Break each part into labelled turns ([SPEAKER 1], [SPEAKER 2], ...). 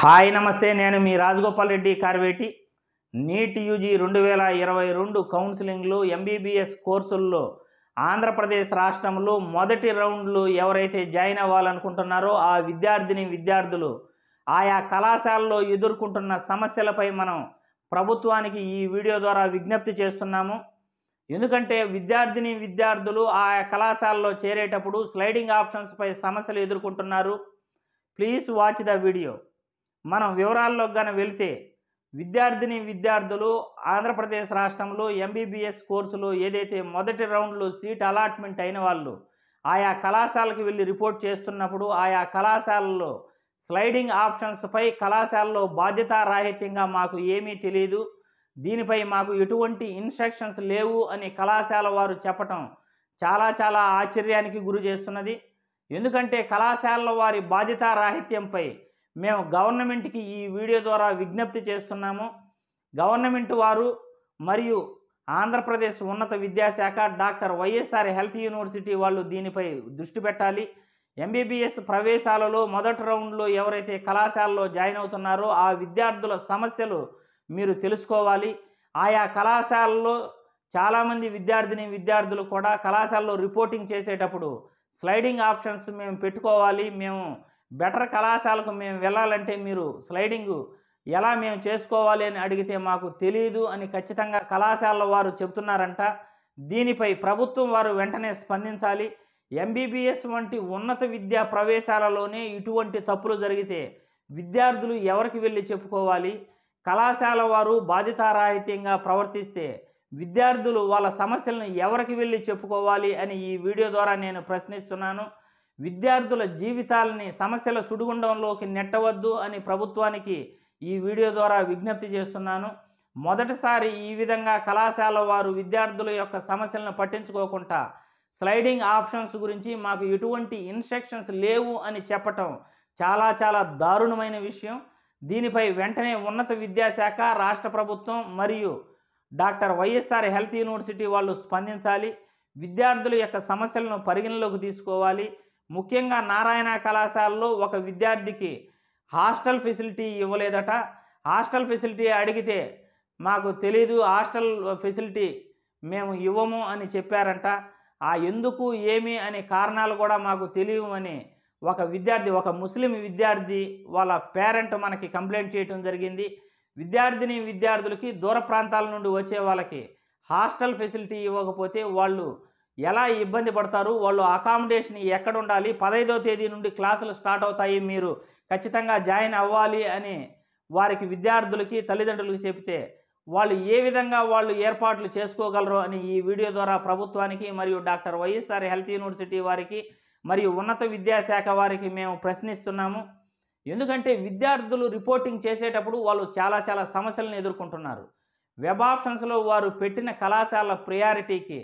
[SPEAKER 1] hi నమస్తే నేను మీ రాజగోపాల్ రెడ్డి కార్వేటి నీట్ యూజీ రెండు వేల ఇరవై రెండు కౌన్సిలింగ్లు ఎంబీబీఎస్ కోర్సుల్లో ఆంధ్రప్రదేశ్ రాష్ట్రంలో మొదటి రౌండ్లు ఎవరైతే జాయిన్ అవ్వాలనుకుంటున్నారో ఆ విద్యార్థిని విద్యార్థులు ఆయా కళాశాలలో ఎదుర్కొంటున్న సమస్యలపై మనం ప్రభుత్వానికి ఈ వీడియో ద్వారా విజ్ఞప్తి చేస్తున్నాము ఎందుకంటే విద్యార్థిని విద్యార్థులు ఆయా కళాశాలలో చేరేటప్పుడు స్లైడింగ్ ఆప్షన్స్పై సమస్యలు ఎదుర్కొంటున్నారు ప్లీజ్ వాచ్ ద వీడియో మనం వివరాల్లోకి కానీ వెళితే విద్యార్థిని విద్యార్థులు ఆంధ్రప్రదేశ్ రాష్ట్రంలో ఎంబీబీఎస్ కోర్సులో ఏదైతే మొదటి రౌండ్లో సీట్ అలాట్మెంట్ అయిన వాళ్ళు ఆయా కళాశాలకు వెళ్ళి రిపోర్ట్ చేస్తున్నప్పుడు ఆయా కళాశాలలో స్లైడింగ్ ఆప్షన్స్పై కళాశాలలో బాధ్యతారాహిత్యంగా మాకు ఏమీ తెలియదు దీనిపై మాకు ఎటువంటి ఇన్స్ట్రక్షన్స్ లేవు అని కళాశాల వారు చెప్పటం చాలా చాలా ఆశ్చర్యానికి గురి చేస్తున్నది ఎందుకంటే కళాశాలల వారి బాధ్యతారాహిత్యంపై మేము గవర్నమెంట్కి ఈ వీడియో ద్వారా విజ్ఞప్తి చేస్తున్నాము గవర్నమెంట్ వారు మరియు ఆంధ్రప్రదేశ్ ఉన్నత విద్యాశాఖ డాక్టర్ వైఎస్ఆర్ హెల్త్ యూనివర్సిటీ వాళ్ళు దీనిపై దృష్టి పెట్టాలి ఎంబీబీఎస్ ప్రవేశాలలో మొదటి రౌండ్లో ఎవరైతే కళాశాలలో జాయిన్ అవుతున్నారో ఆ విద్యార్థుల సమస్యలు మీరు తెలుసుకోవాలి ఆయా కళాశాలలో చాలామంది విద్యార్థిని విద్యార్థులు కూడా కళాశాలలో రిపోర్టింగ్ చేసేటప్పుడు స్లైడింగ్ ఆప్షన్స్ మేము పెట్టుకోవాలి మేము బెటర్ కళాశాలకు మేము వెళ్ళాలంటే మీరు స్లైడింగ్ ఎలా మేము చేసుకోవాలి అని అడిగితే మాకు తెలియదు అని ఖచ్చితంగా కళాశాల వారు చెబుతున్నారంట దీనిపై ప్రభుత్వం వారు వెంటనే స్పందించాలి ఎంబీబీఎస్ వంటి ఉన్నత విద్యా ప్రవేశాలలోనే ఇటువంటి తప్పులు జరిగితే విద్యార్థులు ఎవరికి వెళ్ళి చెప్పుకోవాలి కళాశాల వారు బాధితారాహిత్యంగా ప్రవర్తిస్తే విద్యార్థులు వాళ్ళ సమస్యలను ఎవరికి వెళ్ళి చెప్పుకోవాలి అని ఈ వీడియో ద్వారా నేను ప్రశ్నిస్తున్నాను విద్యార్థుల జీవితాలని సమస్యల సుడిగుండంలోకి నెట్టవద్దు అని ప్రభుత్వానికి ఈ వీడియో ద్వారా విజ్ఞప్తి చేస్తున్నాను మొదటిసారి ఈ విధంగా కళాశాల వారు విద్యార్థుల యొక్క సమస్యలను పట్టించుకోకుండా స్లైడింగ్ ఆప్షన్స్ గురించి మాకు ఎటువంటి ఇన్స్ట్రక్షన్స్ లేవు అని చెప్పటం చాలా చాలా దారుణమైన విషయం దీనిపై వెంటనే ఉన్నత విద్యాశాఖ రాష్ట్ర ప్రభుత్వం మరియు డాక్టర్ వైఎస్ఆర్ హెల్త్ యూనివర్సిటీ వాళ్ళు స్పందించాలి విద్యార్థుల యొక్క సమస్యలను పరిగణలోకి తీసుకోవాలి ముఖ్యంగా నారాయణ కళాశాలలో ఒక విద్యార్థికి హాస్టల్ ఫెసిలిటీ ఇవ్వలేదట హాస్టల్ ఫెసిలిటీ అడిగితే మాకు తెలీదు హాస్టల్ ఫెసిలిటీ మేము ఇవ్వము అని చెప్పారంట ఆ ఎందుకు ఏమి అనే కారణాలు కూడా మాకు అని ఒక విద్యార్థి ఒక ముస్లిం విద్యార్థి వాళ్ళ పేరెంట్ మనకి కంప్లైంట్ చేయటం జరిగింది విద్యార్థిని విద్యార్థులకి దూర ప్రాంతాల నుండి వచ్చే వాళ్ళకి హాస్టల్ ఫెసిలిటీ ఇవ్వకపోతే వాళ్ళు ఎలా ఇబ్బంది పడతారు వాళ్ళు అకామిడేషన్ ఎక్కడ ఉండాలి పదైదో తేదీ నుండి క్లాసులు స్టార్ట్ అవుతాయి మీరు ఖచ్చితంగా జాయిన్ అవ్వాలి అని వారికి విద్యార్థులకి తల్లిదండ్రులకి చెబితే వాళ్ళు ఏ విధంగా వాళ్ళు ఏర్పాట్లు చేసుకోగలరు అని ఈ వీడియో ద్వారా ప్రభుత్వానికి మరియు డాక్టర్ వైఎస్ఆర్ హెల్త్ యూనివర్సిటీ వారికి మరియు ఉన్నత విద్యాశాఖ వారికి మేము ప్రశ్నిస్తున్నాము ఎందుకంటే విద్యార్థులు రిపోర్టింగ్ చేసేటప్పుడు వాళ్ళు చాలా చాలా సమస్యలను ఎదుర్కొంటున్నారు వెబ్ ఆప్షన్స్లో వారు పెట్టిన కళాశాల ప్రయారిటీకి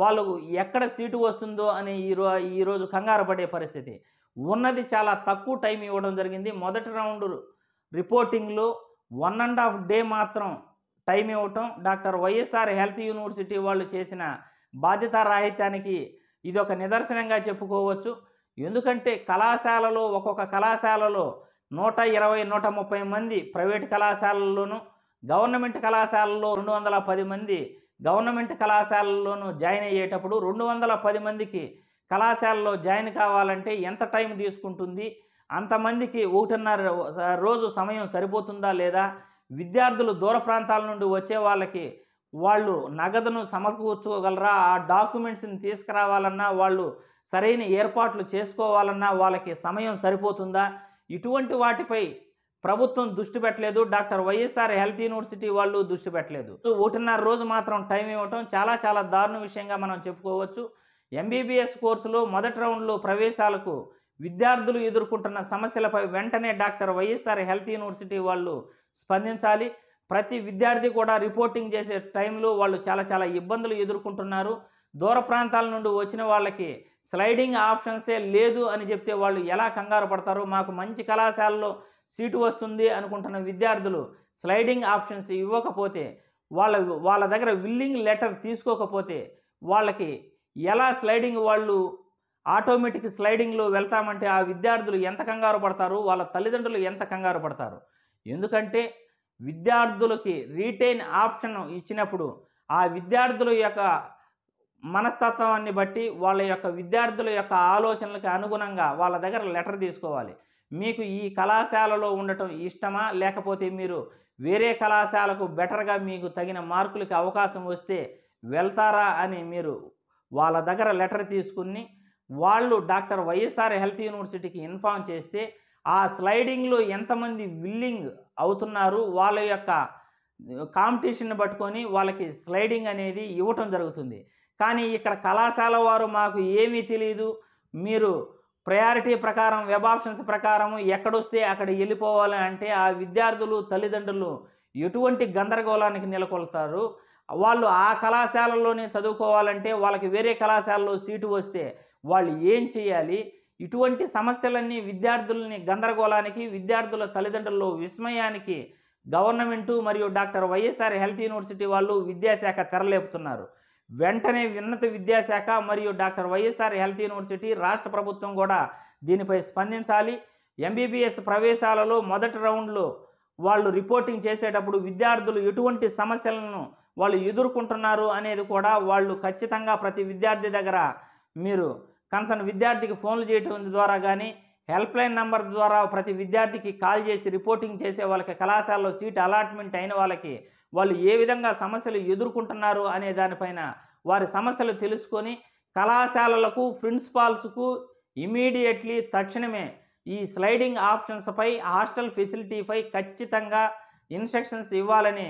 [SPEAKER 1] వాళ్ళకు ఎక్కడ సీటు వస్తుందో అని ఈరో ఈరోజు కంగారు పడే పరిస్థితి ఉన్నది చాలా తక్కువ టైం ఇవ్వడం జరిగింది మొదటి రౌండ్ రిపోర్టింగ్లో వన్ అండ్ హాఫ్ డే మాత్రం టైం ఇవ్వటం డాక్టర్ వైఎస్ఆర్ హెల్త్ యూనివర్సిటీ వాళ్ళు చేసిన రాహిత్యానికి ఇది ఒక నిదర్శనంగా చెప్పుకోవచ్చు ఎందుకంటే కళాశాలలో ఒక్కొక్క కళాశాలలో నూట ఇరవై నూట ముప్పై మంది ప్రైవేట్ కళాశాలల్లోనూ గవర్నమెంట్ కళాశాలలో రెండు వందల పది మంది గవర్నమెంట్ కళాశాలలోనూ జాయిన్ అయ్యేటప్పుడు రెండు వందల పది మందికి కళాశాలలో జాయిన్ కావాలంటే ఎంత టైం తీసుకుంటుంది అంతమందికి ఒకటిన్నర రోజు సమయం సరిపోతుందా లేదా విద్యార్థులు దూర ప్రాంతాల నుండి వచ్చే వాళ్ళకి వాళ్ళు నగదును సమకూర్చుకోగలరా ఆ డాక్యుమెంట్స్ని తీసుకురావాలన్నా వాళ్ళు సరైన ఏర్పాట్లు చేసుకోవాలన్నా వాళ్ళకి సమయం సరిపోతుందా ఇటువంటి వాటిపై ప్రభుత్వం దృష్టి పెట్టలేదు డాక్టర్ వైఎస్ఆర్ హెల్త్ యూనివర్సిటీ వాళ్ళు దృష్టి పెట్టలేదు ఒకటిన్నర రోజు మాత్రం టైం ఇవ్వటం చాలా చాలా దారుణ విషయంగా మనం చెప్పుకోవచ్చు ఎంబీబీఎస్ కోర్సులో మొదటి రౌండ్లో ప్రవేశాలకు విద్యార్థులు ఎదుర్కొంటున్న సమస్యలపై వెంటనే డాక్టర్ వైఎస్ఆర్ హెల్త్ యూనివర్సిటీ వాళ్ళు స్పందించాలి ప్రతి విద్యార్థి కూడా రిపోర్టింగ్ చేసే టైంలో వాళ్ళు చాలా చాలా ఇబ్బందులు ఎదుర్కొంటున్నారు దూర ప్రాంతాల నుండి వచ్చిన వాళ్ళకి స్లైడింగ్ ఆప్షన్సే లేదు అని చెప్తే వాళ్ళు ఎలా కంగారు పడతారు మాకు మంచి కళాశాలలో సీటు వస్తుంది అనుకుంటున్న విద్యార్థులు స్లైడింగ్ ఆప్షన్స్ ఇవ్వకపోతే వాళ్ళ వాళ్ళ దగ్గర విల్లింగ్ లెటర్ తీసుకోకపోతే వాళ్ళకి ఎలా స్లైడింగ్ వాళ్ళు ఆటోమేటిక్ స్లైడింగ్లో వెళ్తామంటే ఆ విద్యార్థులు ఎంత కంగారు పడతారు వాళ్ళ తల్లిదండ్రులు ఎంత కంగారు పడతారు ఎందుకంటే విద్యార్థులకి రీటైన్ ఆప్షన్ ఇచ్చినప్పుడు ఆ విద్యార్థుల యొక్క మనస్తత్వాన్ని బట్టి వాళ్ళ యొక్క విద్యార్థుల యొక్క ఆలోచనలకు అనుగుణంగా వాళ్ళ దగ్గర లెటర్ తీసుకోవాలి మీకు ఈ కళాశాలలో ఉండటం ఇష్టమా లేకపోతే మీరు వేరే కళాశాలకు బెటర్గా మీకు తగిన మార్కులకి అవకాశం వస్తే వెళ్తారా అని మీరు వాళ్ళ దగ్గర లెటర్ తీసుకుని వాళ్ళు డాక్టర్ వైఎస్ఆర్ హెల్త్ యూనివర్సిటీకి ఇన్ఫామ్ చేస్తే ఆ స్లైడింగ్లో ఎంతమంది విల్లింగ్ అవుతున్నారు వాళ్ళ యొక్క కాంపిటీషన్ పట్టుకొని వాళ్ళకి స్లైడింగ్ అనేది ఇవ్వటం జరుగుతుంది కానీ ఇక్కడ కళాశాల వారు మాకు ఏమీ తెలియదు మీరు ప్రయారిటీ ప్రకారం వెబ్ ఆప్షన్స్ ప్రకారం ఎక్కడొస్తే అక్కడ వెళ్ళిపోవాలి అంటే ఆ విద్యార్థులు తల్లిదండ్రులు ఎటువంటి గందరగోళానికి నెలకొల్తారు వాళ్ళు ఆ కళాశాలలోనే చదువుకోవాలంటే వాళ్ళకి వేరే కళాశాలలో సీటు వస్తే వాళ్ళు ఏం చేయాలి ఇటువంటి సమస్యలన్నీ విద్యార్థులని గందరగోళానికి విద్యార్థుల తల్లిదండ్రుల్లో విస్మయానికి గవర్నమెంటు మరియు డాక్టర్ వైఎస్ఆర్ హెల్త్ యూనివర్సిటీ వాళ్ళు విద్యాశాఖ తెరలేపుతున్నారు వెంటనే ఉన్నత విద్యాశాఖ మరియు డాక్టర్ వైఎస్ఆర్ హెల్త్ యూనివర్సిటీ రాష్ట్ర ప్రభుత్వం కూడా దీనిపై స్పందించాలి ఎంబీబీఎస్ ప్రవేశాలలో మొదటి రౌండ్లో వాళ్ళు రిపోర్టింగ్ చేసేటప్పుడు విద్యార్థులు ఎటువంటి సమస్యలను వాళ్ళు ఎదుర్కొంటున్నారు అనేది కూడా వాళ్ళు ఖచ్చితంగా ప్రతి విద్యార్థి దగ్గర మీరు కన్సర్న్ విద్యార్థికి ఫోన్లు చేయటం ద్వారా కానీ హెల్ప్లైన్ నంబర్ ద్వారా ప్రతి విద్యార్థికి కాల్ చేసి రిపోర్టింగ్ చేసే వాళ్ళకి కళాశాలలో సీట్ అలాట్మెంట్ అయిన వాళ్ళకి వాళ్ళు ఏ విధంగా సమస్యలు ఎదుర్కొంటున్నారు అనే దానిపైన వారి సమస్యలు తెలుసుకొని కళాశాలలకు ప్రిన్సిపాల్స్కు ఇమీడియట్లీ తక్షణమే ఈ స్లైడింగ్ ఆప్షన్స్పై హాస్టల్ ఫెసిలిటీపై ఖచ్చితంగా ఇన్స్ట్రక్షన్స్ ఇవ్వాలని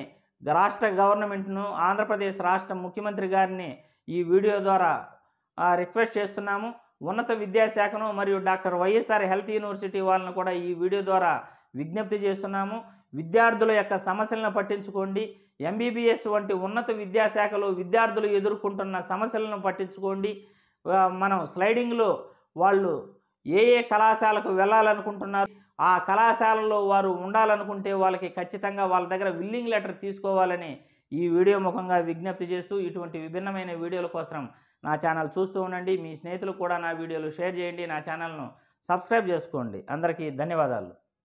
[SPEAKER 1] రాష్ట్ర గవర్నమెంట్ను ఆంధ్రప్రదేశ్ రాష్ట్ర ముఖ్యమంత్రి గారిని ఈ వీడియో ద్వారా రిక్వెస్ట్ చేస్తున్నాము ఉన్నత విద్యాశాఖను మరియు డాక్టర్ వైఎస్ఆర్ హెల్త్ యూనివర్సిటీ వాళ్ళను కూడా ఈ వీడియో ద్వారా విజ్ఞప్తి చేస్తున్నాము విద్యార్థుల యొక్క సమస్యలను పట్టించుకోండి ఎంబీబీఎస్ వంటి ఉన్నత విద్యాశాఖలో విద్యార్థులు ఎదుర్కొంటున్న సమస్యలను పట్టించుకోండి మనం స్లైడింగ్లో వాళ్ళు ఏ ఏ కళాశాలకు వెళ్ళాలనుకుంటున్నారు ఆ కళాశాలలో వారు ఉండాలనుకుంటే వాళ్ళకి ఖచ్చితంగా వాళ్ళ దగ్గర విల్లింగ్ లెటర్ తీసుకోవాలని ఈ వీడియో ముఖంగా విజ్ఞప్తి చేస్తూ ఇటువంటి విభిన్నమైన వీడియోల కోసం నా ఛానల్ చూస్తూ ఉండండి మీ స్నేహితులు కూడా నా వీడియోలు షేర్ చేయండి నా ఛానల్ను సబ్స్క్రైబ్ చేసుకోండి అందరికీ ధన్యవాదాలు